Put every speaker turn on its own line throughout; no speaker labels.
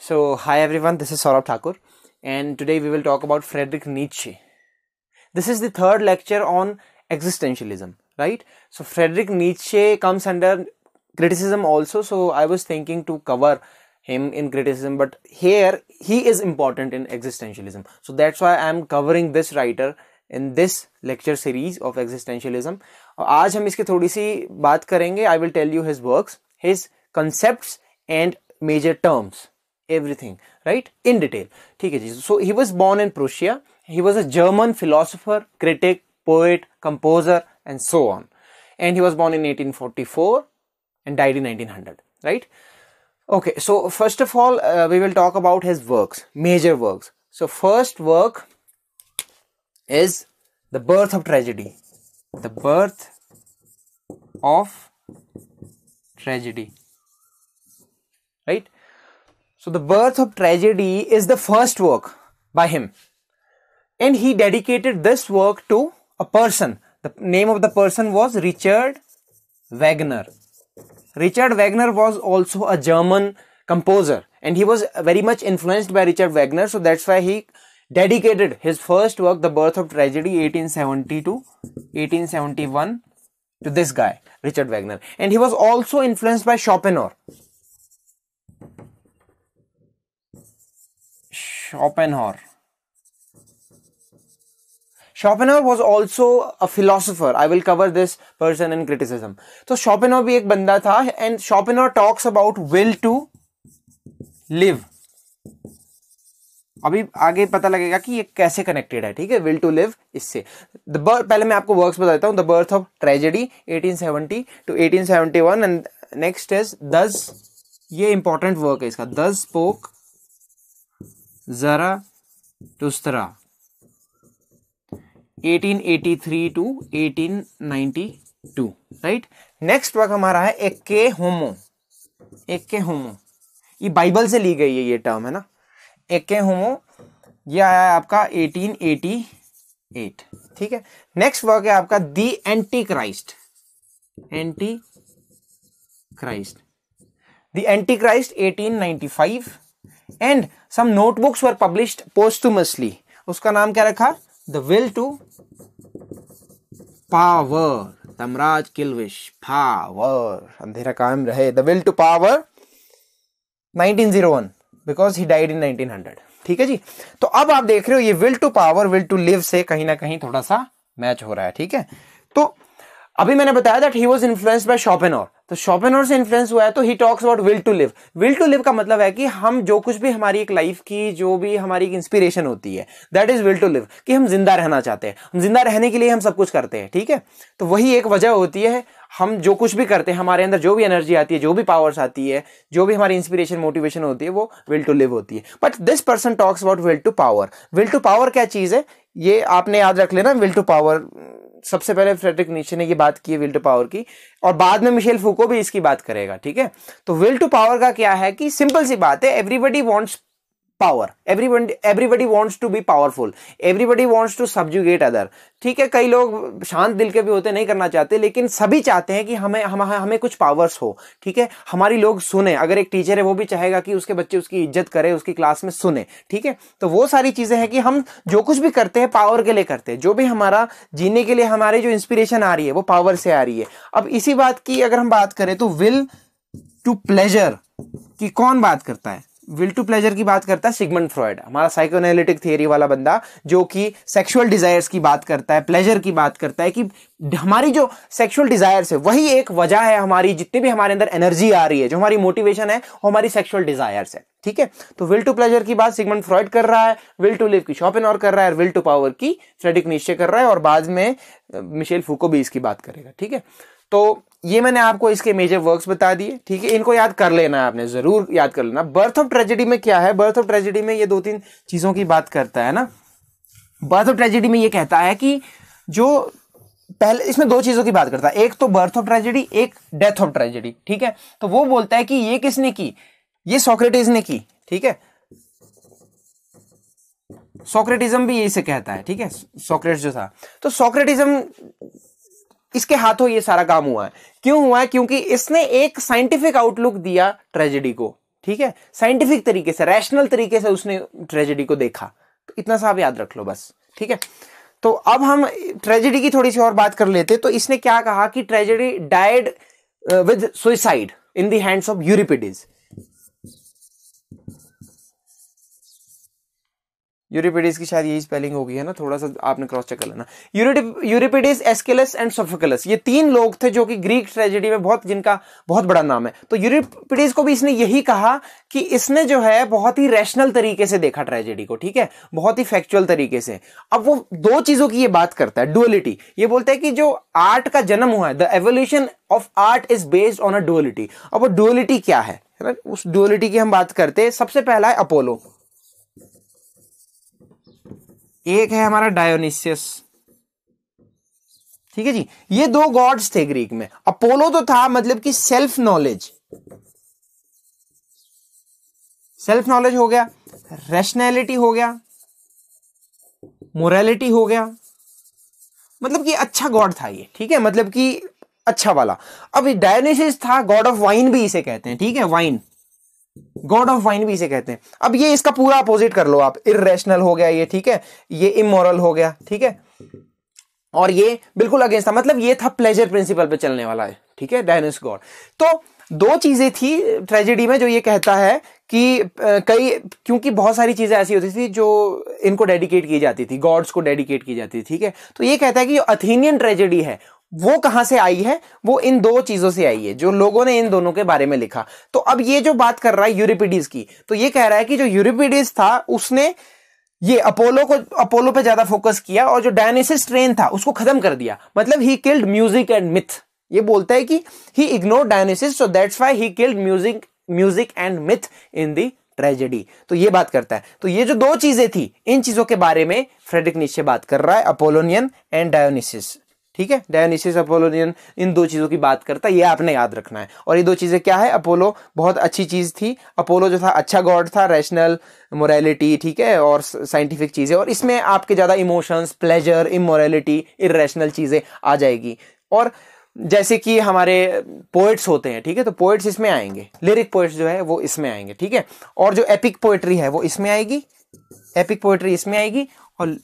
So, hi everyone, this is Saurabh Thakur, and today we will talk about Friedrich Nietzsche. This is the third lecture on existentialism, right? So, Friedrich Nietzsche comes under criticism also, so I was thinking to cover him in criticism, but here he is important in existentialism. So, that's why I am covering this writer in this lecture series of existentialism. आज हम इसकी थोड़ी सी बात करेंगे I will tell you his works his concept and major terms everything right in detail so he was born in Prussia he was a German philosopher critic poet composer and so on and he was born in 1844 and died in 1900 right okay so first of all uh, we will talk about his works major works so first work is the birth of tragedy the birth of tragedy right so, The Birth of Tragedy is the first work by him. And he dedicated this work to a person. The name of the person was Richard Wagner. Richard Wagner was also a German composer and he was very much influenced by Richard Wagner. So, that's why he dedicated his first work, The Birth of Tragedy, 1870 to 1871, to this guy, Richard Wagner. And he was also influenced by Schopenhauer. Schopenhauer. Schopenhauer was also a philosopher I will cover this person in criticism. So Schopenhauer bhi ek banda tha and Schopenhauer talks about will to live. अभी आगे पता लगेगा कि ये कैसे connected है ठीक है विल टू लिव इससे द पहले मैं आपको वर्क्स बता देता हूँ the birth of tragedy 1870 to 1871 and next is thus ये इंपॉर्टेंट वर्क है इसका thus spoke Zarathustra 1883 to 1892 right next work हमारा है एक के होमो एक के होमो ये बाइबल से ली गई है ये टर्म है ना एक के होमो ये आया है आपका 1888 ठीक है नेक्स्ट वर्क है आपका the antichrist antichrist the antichrist 1895 and some notebooks were published posthumously उसका नाम क्या रखा the will to power Tamraj Kilvish power अंधेरा कायम रहे the will to power 1901 because he died in 1900 ठीक है जी तो अब आप देख रहे हो ये will to power will to live से कहीं ना कहीं थोड़ा सा मैच हो रहा है ठीक है तो अभी मैंने बताया that he was influenced by Schopenhauer तो शॉपेनर से इन्फ्लुएंस हुआ है तो he talks about will to live will to live का मतलब है कि हम जो कुछ भी हमारी एक लाइफ की जो भी हमारी एक इंस्पिरेशन होती है that is will to live कि हम जिंदा रहना चाहते हैं हम जिंदा रहने के लिए हम सब कुछ करते हैं ठीक है तो वही एक वजह होती है हम जो कुछ भी करते हैं हमारे अंदर जो भी एनर्जी आती है जो भी पावर्स आती है जो भी हमारी इंस्पिरेशन मोटिवेशन होती है वो विल टू लिव होती है but this person talks about will to power will to power क्या चीज़ है ये आपने याद रख लेना विल टू पावर सबसे पहले फ्रेडरिक नीचे ने ये बात की है विल टू पावर की और बाद में मिशेल फूको भी इसकी बात करेगा ठीक है तो विल टू पावर का क्या है कि सिंपल सी बात है everybody wants power everybody everybody wants to be powerful everybody wants to subjugate other ठीक है कई लोग शांत दिल के भी होते नहीं करना चाहते लेकिन सभी चाहते हैं कि हमें हम हमें कुछ पावर्स हो ठीक है हमारी लोग सुने अगर एक टीचर है वो भी चाहेगा कि उसके बच्चे उसकी इज्जत करे उसकी क्लास में सुने ठीक है तो वो सारी चीज़ें हैं कि हम जो कुछ भी करते हैं पावर के लिए करते हैं जो भी हमारा जीने के लिए हमारी जो इंस्पिरेशन आ रही है वो पावर से आ रही है अब इसी बात की अगर हम बात करें तो विल टू प्लेजर की कौन बात करता है विल टू प्लेजर की बात करता है सिगमंड फ्रॉयड हमारा साइकोनालिटिक थियरी वाला बंदा जो कि सेक्सुअल डिजायर्स की बात करता है प्लेजर की बात करता है कि हमारी जो सेक्सुअल डिजायर्स है वही एक वजह है हमारी जितनी भी हमारे अंदर एनर्जी आ रही है जो हमारी मोटिवेशन है वो हमारी सेक्सुअल डिजायर्स है ठीक है तो विल टू प्लेजर की बात सिगमंड फ्रॉयड कर रहा है विल टू लिव की शॉपिन और कर रहा है विल टू पावर की फ्रेडिक निश्चय कर रहा है और बाद में मिशेल फूको भी इसकी बात करेगा ठीक है तो ये मैंने आपको इसके मेजर वर्क्स बता दिए ठीक है इनको याद कर लेना आपने जरूर याद कर लेना बर्थ ऑफ ट्रेजेडी में क्या है बर्थ ऑफ ट्रेजेडी में ये दो तीन चीजों की बात करता है ना बर्थ ऑफ ट्रेजेडी में ये कहता है कि जो पहले इसमें दो चीजों की बात करता है एक तो बर्थ ऑफ ट्रेजेडी एक डेथ ऑफ ट्रेजेडी ठीक है तो वो बोलता है कि ये किसने की ये सोक्रेटिज ने की ठीक है सोक्रेटिज्म भी यही से कहता है ठीक है सोक्रेट्स जो था तो सोक्रेटिज्म इसके हाथों ये सारा काम हुआ है क्यों हुआ है क्योंकि इसने एक साइंटिफिक आउटलुक दिया ट्रेजेडी को ठीक है साइंटिफिक तरीके से रैशनल तरीके से उसने ट्रेजेडी को देखा तो इतना सा आप याद रख लो बस ठीक है तो अब हम ट्रेजेडी की थोड़ी सी और बात कर लेते तो इसने क्या कहा कि tragedy died with suicide in the hands of Euripides Euripides की शायद यही स्पेलिंग होगी है ना थोड़ा सा आपने क्रॉस चेक कर लेना यूरिपिडिस एस्केलस एंड सोफोकलस ये तीन लोग थे जो कि ग्रीक ट्रेजेडी में बहुत जिनका बहुत बड़ा नाम है तो यूरिपिडिस को भी इसने यही कहा कि इसने जो है बहुत ही रैशनल तरीके से देखा ट्रेजेडी को ठीक है बहुत ही फैक्चुअल तरीके से अब वो दो चीजों की ये बात करता है डुअलिटी ये बोलता है कि जो आर्ट का जन्म हुआ है the evolution of art is based on a duality अब वो डुअलिटी क्या है ना उस डुअलिटी की हम बात करते हैं सबसे पहला है अपोलो एक है हमारा डायोनिसियस ठीक है जी ये दो गॉड्स थे ग्रीक में अपोलो तो था मतलब कि सेल्फ नॉलेज सेल्फ नॉलेज हो गया रैशनैलिटी हो गया मोरालिटी हो गया मतलब कि अच्छा गॉड था ये ठीक है मतलब कि अच्छा वाला अब डायनेसिस था गॉड ऑफ वाइन भी इसे कहते हैं ठीक है वाइन गॉड ऑफ वाइन भी इसे कहते हैं अब ये इसका पूरा अपोजिट कर लो आप इेशनल हो गया ये ठीक है ये इमोरल हो गया ठीक है और ये बिल्कुल अगेंस्ट था मतलब ये था प्लेजर प्रिंसिपल पे चलने वाला है ठीक है डायनस गॉड तो दो चीजें थी ट्रेजेडी में जो ये कहता है कि कई क्योंकि बहुत सारी चीज़ें ऐसी होती थी जो इनको डेडिकेट की जाती थी गॉड्स को डेडिकेट की जाती थी ठीक है तो ये कहता है कि जो अथीनियन ट्रेजेडी है वो कहां से आई है वो इन दो चीजों से आई है जो लोगों ने इन दोनों के बारे में लिखा तो अब ये जो बात कर रहा है यूरिपिडीज की तो ये कह रहा है कि जो यूरिपिडीज था उसने ये अपोलो को अपोलो पे ज्यादा फोकस किया और जो डायनेसिस ट्रेन था उसको खत्म कर दिया मतलब he killed music and myth ये बोलता है कि he ignore Dionysus so that's why he killed music music and myth in the tragedy तो ये बात करता है तो ये जो दो चीजें थी इन चीजों के बारे में फ्रेडरिक नीचे बात कर रहा है अपोलोनियन एंड डायोनिसिस ठीक है डायोनिसिस अपोलोनियन इन दो चीज़ों की बात करता है ये आपने याद रखना है और ये दो चीज़ें क्या है अपोलो बहुत अच्छी चीज़ थी अपोलो जो था अच्छा गॉड था रैशनल मोरालिटी ठीक है और साइंटिफिक चीज़ें और इसमें आपके ज़्यादा इमोशंस प्लेजर इमोरालिटी इेशनल चीज़ें आ जाएगी और जैसे कि हमारे पोइट्स होते हैं ठीक है तो पोइट्स इसमें आएंगे लिरिक पोइट्स जो है वो इसमें आएंगे ठीक है और जो एपिक पोइट्री है वो इसमें आएगी एपिक पोइट्री इसमें आएगी और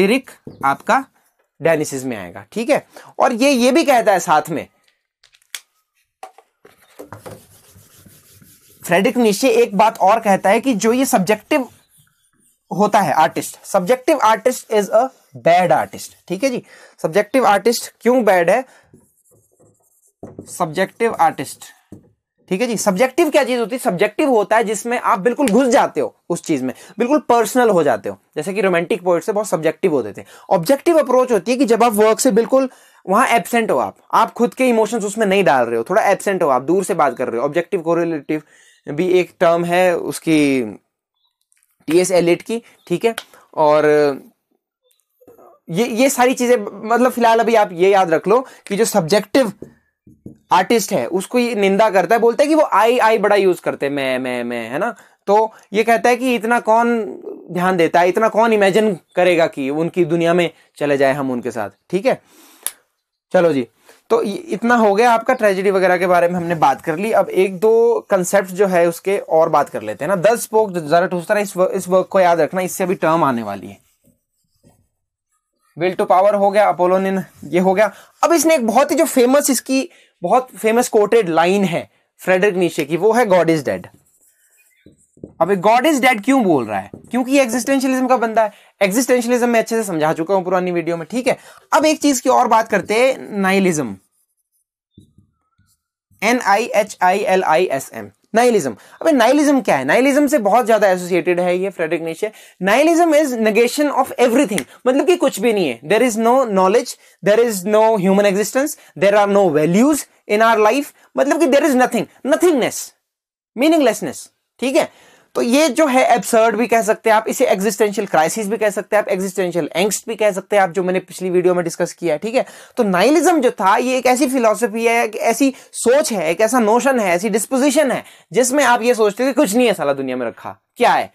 लिरिक आपका डायनिसिस में आएगा ठीक है और ये ये भी कहता है साथ में फ्रेडरिक निशे एक बात और कहता है कि जो ये सब्जेक्टिव होता है artist subjective artist is a bad artist ठीक है जी सब्जेक्टिव आर्टिस्ट क्यों बैड है सब्जेक्टिव आर्टिस्ट ठीक है जी सब्जेक्टिव क्या चीज होती है सब्जेक्टिव होता है जिसमें आप बिल्कुल घुस जाते हो उस चीज में बिल्कुल पर्सनल हो जाते हो जैसे कि रोमांटिक पोइट से बहुत सब्जेक्टिव होते थे ऑब्जेक्टिव अप्रोच होती है कि जब आप वर्क से बिल्कुल वहां एबसेंट हो आप आप खुद के इमोशंस उसमें नहीं डाल रहे हो थोड़ा एबसेंट हो आप दूर से बात कर रहे हो ऑब्जेक्टिव कोरिलेटिव भी एक टर्म है उसकी टी एस एलिट की ठीक है और ये ये सारी चीज़ें मतलब फिलहाल अभी आप ये याद रख लो कि जो सब्जेक्टिव आर्टिस्ट है उसको ये निंदा करता है बोलता है कि वो आई आई बड़ा यूज करते हैं मैं मैं मैं है ना तो ये कहता है कि इतना कौन ध्यान देता है इतना कौन इमेजिन करेगा कि उनकी दुनिया में चले जाए हम उनके साथ ठीक है चलो जी तो इतना हो गया आपका ट्रेजेडी वगैरह के बारे में हमने बात कर ली अब एक दो कंसेप्ट जो है उसके और बात कर लेते हैं ना दस स्पोक जरा तरह इस वर्क को याद रखना इससे अभी टर्म आने वाली है विल टू पावर हो गया अपोलोनिन ये हो गया अब इसने एक बहुत ही जो फेमस इसकी बहुत फेमस कोटेड लाइन है फ्रेडरिक नीचे की वो है गॉड इज डेड अब गॉड इज डेड क्यों बोल रहा है क्योंकि एग्जिस्टेंशियलिज्म का बंदा है एग्जिस्टेंशियलिज्म में अच्छे से समझा चुका हूं पुरानी वीडियो में ठीक है अब एक चीज की और बात करते हैं nihilism N I H I L I S M nihilism अबे नाइलिज्म क्या है नाइलिज्म से बहुत ज्यादा एसोसिएटेड है ये Friedrich Nietzsche nihilism is negation of everything मतलब कि कुछ भी नहीं है there is no knowledge there is no human existence there are no values in our life मतलब कि there is nothing nothingness meaninglessness ठीक है तो ये जो है एब्सर्ड भी कह सकते हैं आप इसे एग्जिस्टेंशियल क्राइसिस भी कह सकते हैं आप एक्जिस्टेंशियल एंगस्ट भी कह सकते हैं आप जो मैंने पिछली वीडियो में डिस्कस किया है ठीक है तो नाइलिज्म जो था ये एक ऐसी फिलोसफी है एक ऐसी सोच है एक ऐसा नोशन है ऐसी डिस्पोजिशन है जिसमें आप ये सोचते कि कुछ नहीं है साला दुनिया में रखा क्या है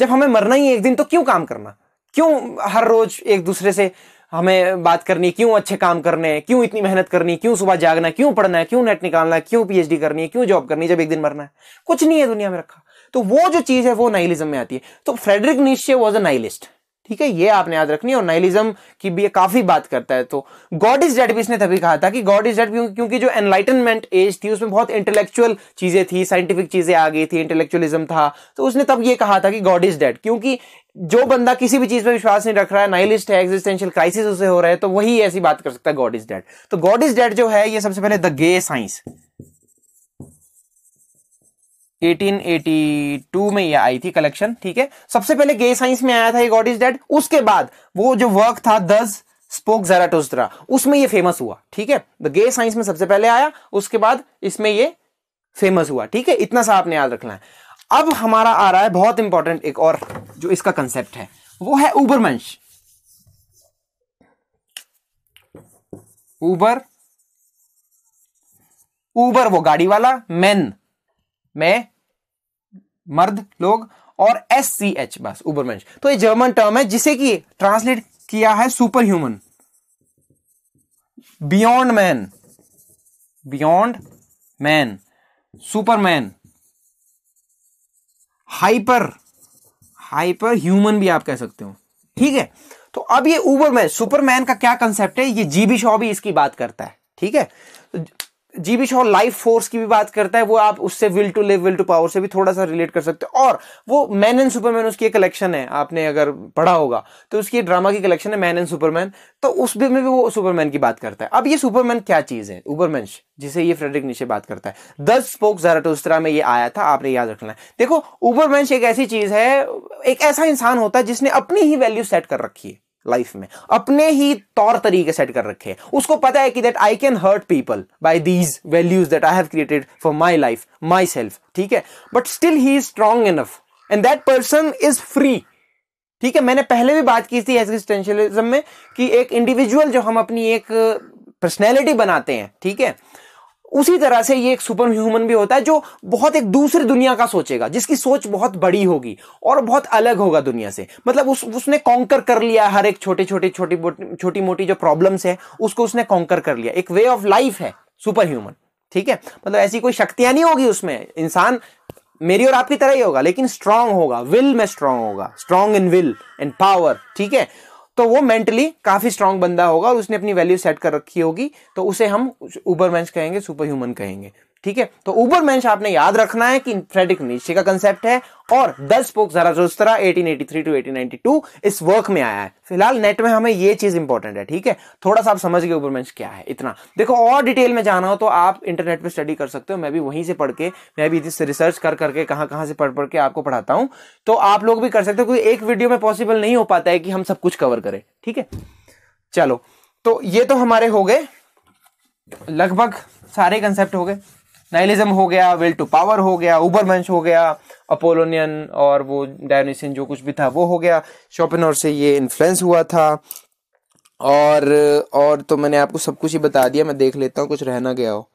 जब हमें मरना ही एक दिन तो क्यों काम करना क्यों हर रोज एक दूसरे से हमें बात करनी क्यों अच्छे काम करने हैं क्यों इतनी मेहनत करनी क्यों सुबह जागना क्यों पढ़ना है क्यों नेट निकालना है क्यों पीएचडी करनी है क्यों जॉब करनी है जब एक दिन मरना है कुछ नहीं है दुनिया में रखा तो वो जो चीज है वो नाइलिज्म में आती है तो फ्रेडरिक निश्चय वॉज अ नाइलिस्ट ठीक है ये आपने याद रखनी है और नाइलिज्म की भी काफी बात करता है तो गॉड इज डेड भी इसने तभी कहा था कि गॉड इज डेड क्योंकि जो एनलाइटनमेंट एज थी उसमें बहुत इंटेलेक्चुअल चीजें थी साइंटिफिक चीजें आ गई थी इंटेलेक्चुअलिज्म था तो उसने तब ये कहा था कि गॉड इज डेड क्योंकि जो बंदा किसी भी चीज पर विश्वास नहीं रख रहा है नाइलिस्ट है एक्सिस्टेंशियल क्राइसिस उसे हो रहा है तो वही ऐसी बात कर सकता है गॉड इज डेड तो गॉड इज डेड जो है ये सबसे पहले द गे साइंस 1882 में ये आई थी कलेक्शन ठीक है सबसे पहले गे साइंस में आया था ये गॉड इज डेड उसके बाद वो जो वर्क था दस स्पोक जरा उसमें ये फेमस हुआ ठीक है द गे साइंस में सबसे पहले आया उसके बाद इसमें ये फेमस हुआ ठीक है इतना सा आपने याद रखना है अब हमारा आ रहा है बहुत इंपॉर्टेंट एक और जो इसका कंसेप्ट है वो है उबरमंश उबर उबर वो गाड़ी वाला मैन मैं मर्द लोग और एस सी एच बस उबरमेंश तो ये जर्मन टर्म है जिसे कि ट्रांसलेट किया है super human beyond man beyond man superman hyper hyper human भी आप कह सकते हो ठीक है तो अब ये उबरमैन सुपरमैन का क्या कंसेप्ट है ये जीबी शॉ भी इसकी बात करता है ठीक है तो जीबी शॉ लाइफ फोर्स की भी बात करता है वो आप उससे will to live will to power से भी थोड़ा सा रिलेट कर सकते हो और वो मैन एंड सुपरमैन उसकी एक कलेक्शन है आपने अगर पढ़ा होगा तो उसकी ड्रामा की कलेक्शन है मैन एंड सुपरमैन तो उस भी में भी वो सुपरमैन की बात करता है अब ये सुपरमैन क्या चीज है उबरमैन जिसे ये फ्रेडरिक नीचे बात करता है दस स्पोक जाराटोस्त्रा में ये आया था आपने याद रखना है देखो उबरमैन एक ऐसी चीज है एक ऐसा इंसान होता है जिसने अपनी ही वैल्यू सेट कर रखी है लाइफ में अपने ही तौर तरीके सेट कर रखे हैं उसको पता है कि that I can hurt people by these values that I have created for my life myself ठीक है but still he is strong enough and that person is free ठीक है मैंने पहले भी बात की थी एक्सिस्टेंशियलिज्म में कि एक इंडिविजुअल जो हम अपनी एक पर्सनैलिटी बनाते हैं ठीक है उसी तरह से ये एक सुपर ह्यूमन भी होता है जो बहुत एक दूसरी दुनिया का सोचेगा जिसकी सोच बहुत बड़ी होगी और बहुत अलग होगा दुनिया से मतलब उस उसने कॉन्कर कर लिया हर एक छोटे छोटे छोटी छोटी मोटी जो प्रॉब्लम्स है उसको उसने कॉन्कर कर लिया एक वे ऑफ लाइफ है सुपर ह्यूमन ठीक है मतलब ऐसी कोई शक्तियां नहीं होगी उसमें इंसान मेरी और आपकी तरह ही होगा लेकिन स्ट्रांग होगा विल में स्ट्रांग होगा strong in will and power ठीक है तो वो मेंटली काफी स्ट्रांग बंदा होगा और उसने अपनी वैल्यू सेट कर रखी होगी तो उसे हम उबर कहेंगे सुपर ह्यूमन कहेंगे ठीक है तो ऊबर मेंश आपने याद रखना है कि फ्रेडरिक नीचे का कंसेप्ट है और द स्पोक जराजोस्तरा 1883 टू 1892 इस वर्क में आया है फिलहाल नेट में हमें ये चीज इंपॉर्टेंट है ठीक है थोड़ा सा आप समझ गए मैंश क्या है इतना देखो और डिटेल में जाना हो तो आप इंटरनेट पर स्टडी कर सकते हो मैं भी वहीं से पढ़ के मैं भी इससे रिसर्च कर करके कहाँ कहाँ से पढ़ पढ़ के आपको पढ़ाता हूँ तो आप लोग भी कर सकते हो क्योंकि एक वीडियो में पॉसिबल नहीं हो पाता है कि हम सब कुछ कवर करें ठीक है चलो तो ये तो हमारे हो गए लगभग सारे कंसेप्ट हो गए नाइलिज्म हो गया विल टू पावर हो गया मंच हो गया अपोलोनियन और वो डायनिशियन जो कुछ भी था वो हो गया शॉपिन से ये इन्फ्लुएंस हुआ था और और तो मैंने आपको सब कुछ ही बता दिया मैं देख लेता हूँ कुछ रहना गया हो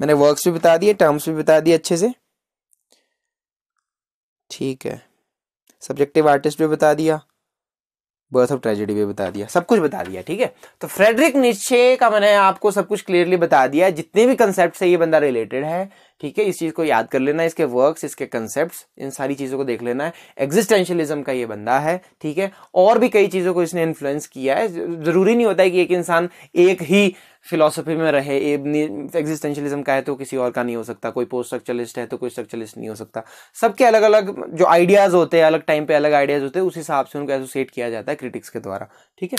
मैंने वर्क्स भी बता दिए टर्म्स भी बता दिए अच्छे से ठीक है सब्जेक्टिव आर्टिस्ट भी बता दिया बर्थ ऑफ ट्रेजेडी भी बता दिया सब कुछ बता दिया ठीक है तो फ्रेडरिक निश्चय का मैंने आपको सब कुछ क्लियरली बता दिया जितने भी कंसेप्ट से ये बंदा रिलेटेड है ठीक है इस चीज़ को याद कर लेना इसके वर्क्स इसके कंसेप्ट इन सारी चीज़ों को देख लेना है एग्जिस्टेंशियलिज्म का ये बंदा है ठीक है और भी कई चीज़ों को इसने इन्फ्लुएंस किया है ज़रूरी नहीं होता है कि एक इंसान एक ही फिलोसफी में रहे एग्जिस्टेंशलिज्म का है तो किसी और का नहीं हो सकता कोई पोस्ट स्ट्रक्चरलिस्ट है तो कोई स्ट्रक्चरलिस्ट नहीं हो सकता सबके अलग अलग जो आइडियाज़ होते हैं अलग टाइम पे अलग आइडियाज़ होते हैं उस हिसाब से उनको एसोसिएट किया जाता है क्रिटिक्स के द्वारा ठीक है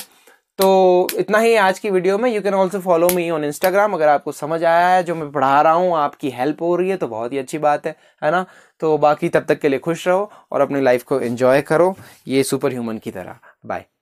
तो इतना ही आज की वीडियो में you can also follow me on Instagram अगर आपको समझ आया है जो मैं पढ़ा रहा हूँ आपकी हेल्प हो रही है तो बहुत ही अच्छी बात है है ना तो बाकी तब तक के लिए खुश रहो और अपनी लाइफ को इन्जॉय करो ये सुपर ह्यूमन की तरह बाय